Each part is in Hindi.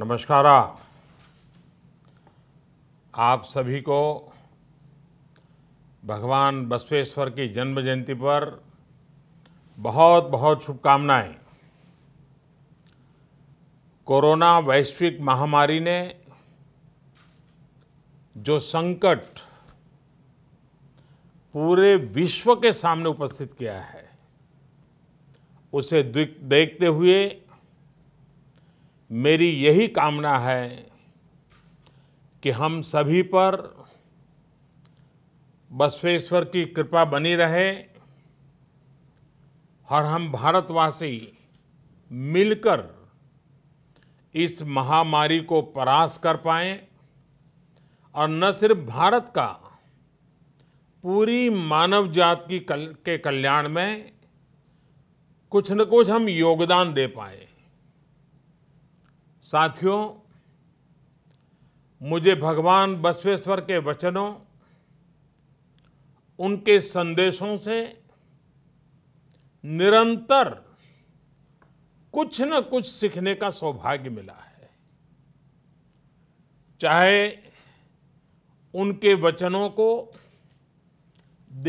नमस्कार आप सभी को भगवान बसवेश्वर की जन्म जयंती पर बहुत बहुत शुभकामनाएं कोरोना वैश्विक महामारी ने जो संकट पूरे विश्व के सामने उपस्थित किया है उसे देखते हुए मेरी यही कामना है कि हम सभी पर बसवेश्वर की कृपा बनी रहे और हम भारतवासी मिलकर इस महामारी को परास कर पाए और न सिर्फ भारत का पूरी मानव जात की कल, के कल्याण में कुछ न कुछ हम योगदान दे पाए साथियों मुझे भगवान बसवेश्वर के वचनों उनके संदेशों से निरंतर कुछ न कुछ सीखने का सौभाग्य मिला है चाहे उनके वचनों को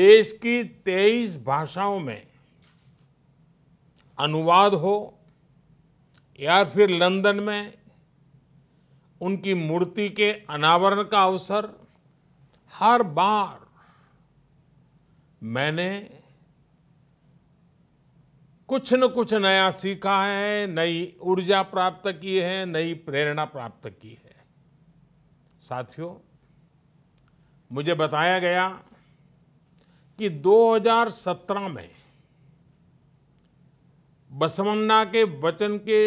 देश की तेईस भाषाओं में अनुवाद हो या फिर लंदन में उनकी मूर्ति के अनावरण का अवसर हर बार मैंने कुछ न कुछ नया सीखा है नई ऊर्जा प्राप्त की है नई प्रेरणा प्राप्त की है साथियों मुझे बताया गया कि 2017 में बसवन्ना के वचन के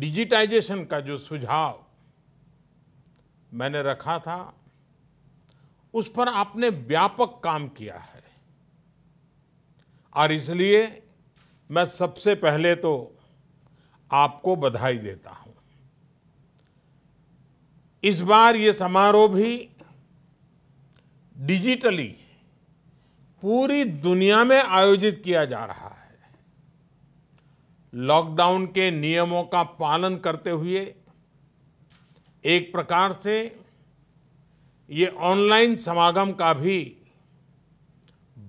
डिजिटाइजेशन का जो सुझाव मैंने रखा था उस पर आपने व्यापक काम किया है और इसलिए मैं सबसे पहले तो आपको बधाई देता हूं इस बार ये समारोह भी डिजिटली पूरी दुनिया में आयोजित किया जा रहा है लॉकडाउन के नियमों का पालन करते हुए एक प्रकार से ये ऑनलाइन समागम का भी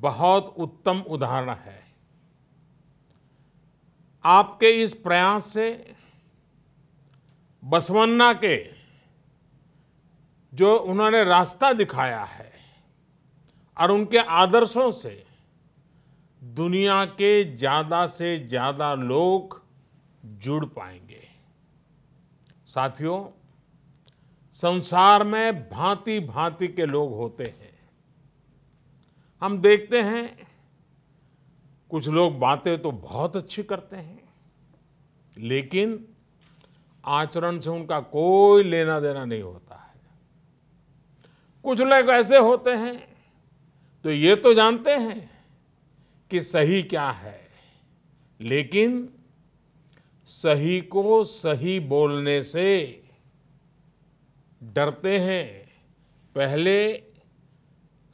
बहुत उत्तम उदाहरण है आपके इस प्रयास से बसवन्ना के जो उन्होंने रास्ता दिखाया है और उनके आदर्शों से दुनिया के ज़्यादा से ज़्यादा लोग जुड़ पाएंगे साथियों संसार में भांति भांति के लोग होते हैं हम देखते हैं कुछ लोग बातें तो बहुत अच्छी करते हैं लेकिन आचरण से उनका कोई लेना देना नहीं होता है कुछ लोग ऐसे होते हैं तो ये तो जानते हैं कि सही क्या है लेकिन सही को सही बोलने से डरते हैं पहले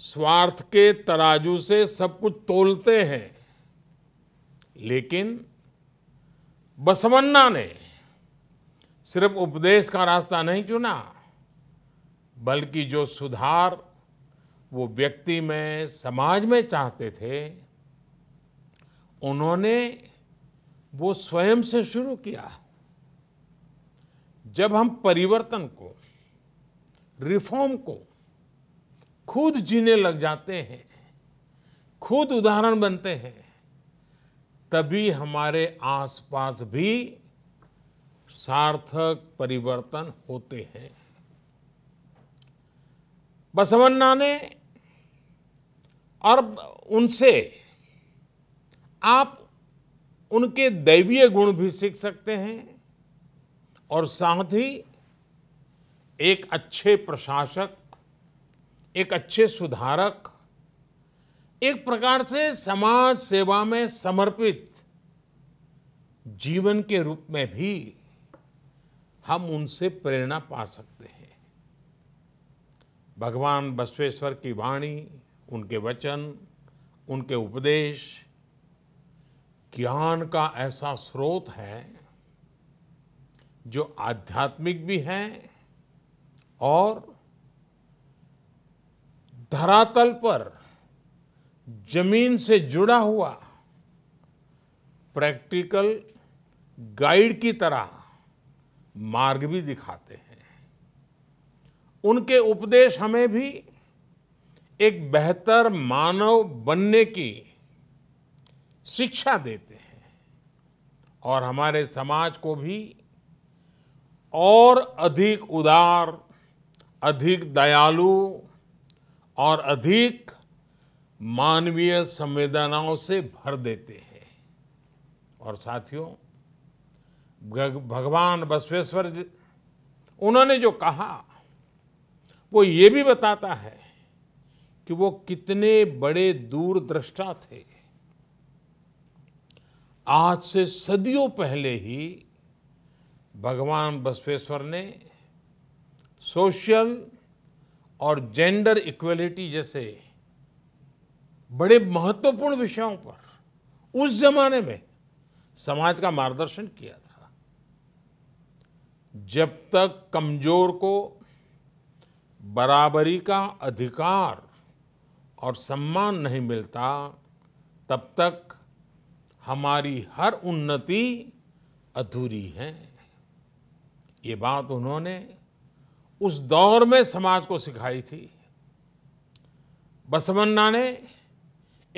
स्वार्थ के तराजू से सब कुछ तोलते हैं लेकिन बसवन्ना ने सिर्फ उपदेश का रास्ता नहीं चुना बल्कि जो सुधार वो व्यक्ति में समाज में चाहते थे उन्होंने वो स्वयं से शुरू किया जब हम परिवर्तन को रिफॉर्म को खुद जीने लग जाते हैं खुद उदाहरण बनते हैं तभी हमारे आसपास भी सार्थक परिवर्तन होते हैं बसवन्ना ने और उनसे आप उनके दैवीय गुण भी सीख सकते हैं और साथ ही एक अच्छे प्रशासक एक अच्छे सुधारक एक प्रकार से समाज सेवा में समर्पित जीवन के रूप में भी हम उनसे प्रेरणा पा सकते हैं भगवान बसवेश्वर की वाणी उनके वचन उनके उपदेश ज्ञान का ऐसा स्रोत है जो आध्यात्मिक भी है और धरातल पर जमीन से जुड़ा हुआ प्रैक्टिकल गाइड की तरह मार्ग भी दिखाते हैं उनके उपदेश हमें भी एक बेहतर मानव बनने की शिक्षा देते हैं और हमारे समाज को भी और अधिक उदार अधिक दयालु और अधिक मानवीय संवेदनाओं से भर देते हैं और साथियों भगवान बसवेश्वर उन्होंने जो कहा वो ये भी बताता है कि वो कितने बड़े दूरद्रष्टा थे आज से सदियों पहले ही भगवान बसवेश्वर ने सोशल और जेंडर इक्वलिटी जैसे बड़े महत्वपूर्ण विषयों पर उस जमाने में समाज का मार्गदर्शन किया था जब तक कमजोर को बराबरी का अधिकार और सम्मान नहीं मिलता तब तक हमारी हर उन्नति अधूरी है ये बात उन्होंने उस दौर में समाज को सिखाई थी बसवन्ना ने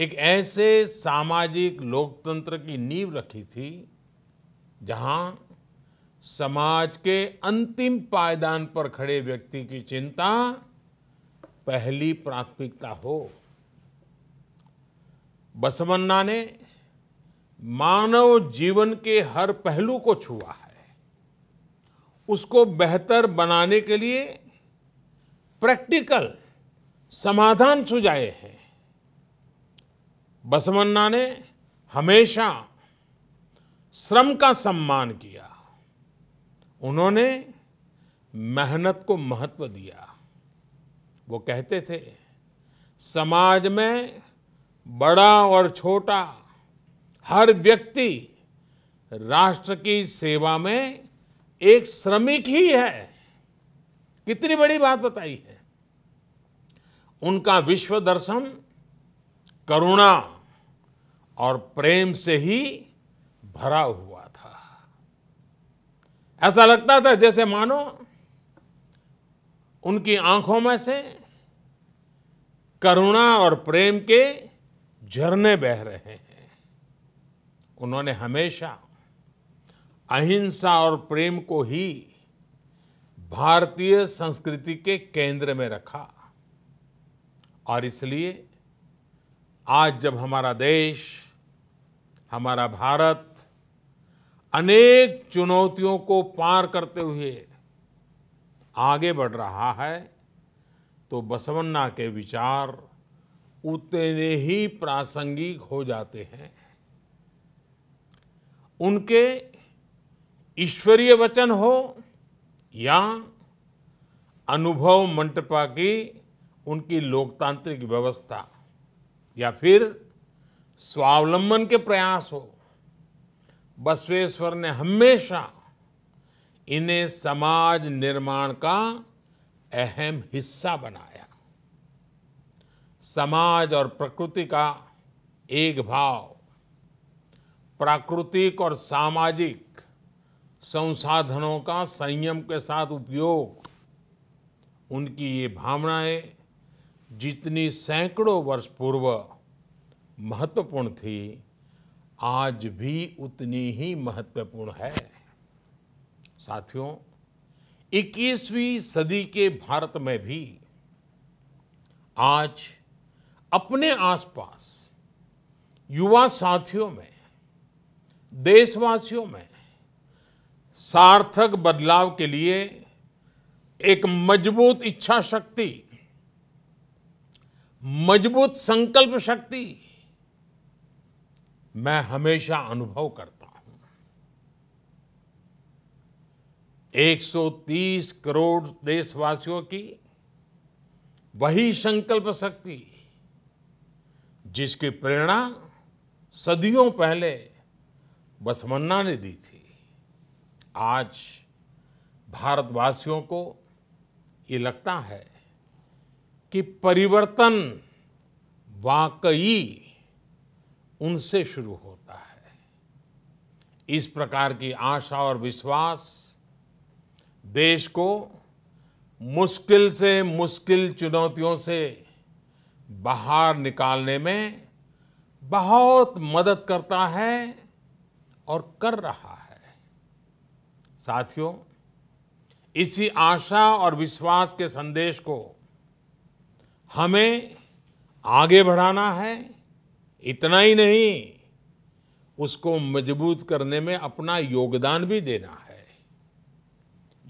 एक ऐसे सामाजिक लोकतंत्र की नींव रखी थी जहां समाज के अंतिम पायदान पर खड़े व्यक्ति की चिंता पहली प्राथमिकता हो बसवन्ना ने मानव जीवन के हर पहलू को छुआ है उसको बेहतर बनाने के लिए प्रैक्टिकल समाधान सुझाए हैं बसवन्ना ने हमेशा श्रम का सम्मान किया उन्होंने मेहनत को महत्व दिया वो कहते थे समाज में बड़ा और छोटा हर व्यक्ति राष्ट्र की सेवा में एक श्रमिक ही है कितनी बड़ी बात बताई है उनका विश्व दर्शन करुणा और प्रेम से ही भरा हुआ था ऐसा लगता था जैसे मानो उनकी आंखों में से करुणा और प्रेम के झरने बह रहे हैं उन्होंने हमेशा अहिंसा और प्रेम को ही भारतीय संस्कृति के केंद्र में रखा और इसलिए आज जब हमारा देश हमारा भारत अनेक चुनौतियों को पार करते हुए आगे बढ़ रहा है तो बसवन्ना के विचार उतने ही प्रासंगिक हो जाते हैं उनके ईश्वरीय वचन हो या अनुभव मंटपा की उनकी लोकतांत्रिक व्यवस्था या फिर स्वावलंबन के प्रयास हो बसवेश्वर ने हमेशा इन्हें समाज निर्माण का अहम हिस्सा बनाया समाज और प्रकृति का एक भाव प्राकृतिक और सामाजिक संसाधनों का संयम के साथ उपयोग उनकी ये भावनाएं जितनी सैकड़ों वर्ष पूर्व महत्वपूर्ण थी आज भी उतनी ही महत्वपूर्ण है साथियों 21वीं सदी के भारत में भी आज अपने आसपास युवा साथियों में देशवासियों में सार्थक बदलाव के लिए एक मजबूत इच्छा शक्ति मजबूत संकल्प शक्ति मैं हमेशा अनुभव करता हूं 130 करोड़ देशवासियों की वही संकल्प शक्ति जिसकी प्रेरणा सदियों पहले बसमन्ना ने दी थी आज भारतवासियों को ये लगता है कि परिवर्तन वाकई उनसे शुरू होता है इस प्रकार की आशा और विश्वास देश को मुश्किल से मुश्किल चुनौतियों से बाहर निकालने में बहुत मदद करता है और कर रहा है साथियों इसी आशा और विश्वास के संदेश को हमें आगे बढ़ाना है इतना ही नहीं उसको मजबूत करने में अपना योगदान भी देना है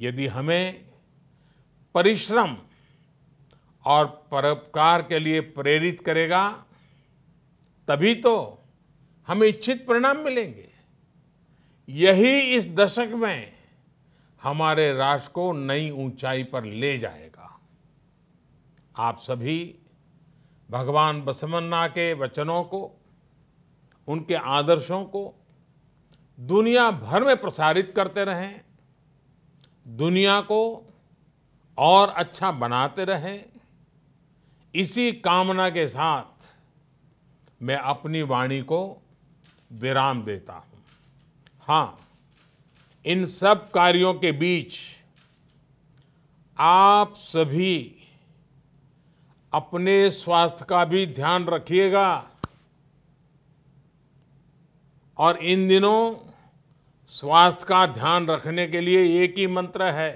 यदि हमें परिश्रम और परोपकार के लिए प्रेरित करेगा तभी तो हमें इच्छित परिणाम मिलेंगे यही इस दशक में हमारे राष्ट्र को नई ऊंचाई पर ले जाएगा आप सभी भगवान बसवन्ना के वचनों को उनके आदर्शों को दुनिया भर में प्रसारित करते रहें दुनिया को और अच्छा बनाते रहें इसी कामना के साथ मैं अपनी वाणी को विराम देता हूँ हां इन सब कार्यों के बीच आप सभी अपने स्वास्थ्य का भी ध्यान रखिएगा और इन दिनों स्वास्थ्य का ध्यान रखने के लिए एक ही मंत्र है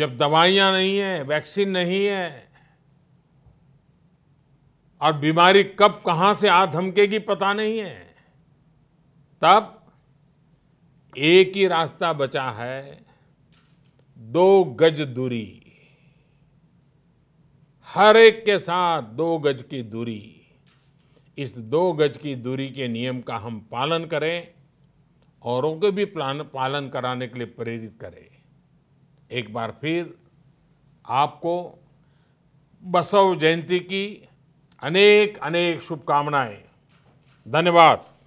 जब दवाइयां नहीं है वैक्सीन नहीं है और बीमारी कब कहां से आ धमकेगी पता नहीं है तब एक ही रास्ता बचा है दो गज दूरी हर एक के साथ दो गज की दूरी इस दो गज की दूरी के नियम का हम पालन करें औरों के भी प्लान पालन कराने के लिए प्रेरित करें एक बार फिर आपको बसव जयंती की अनेक अनेक शुभकामनाएं धन्यवाद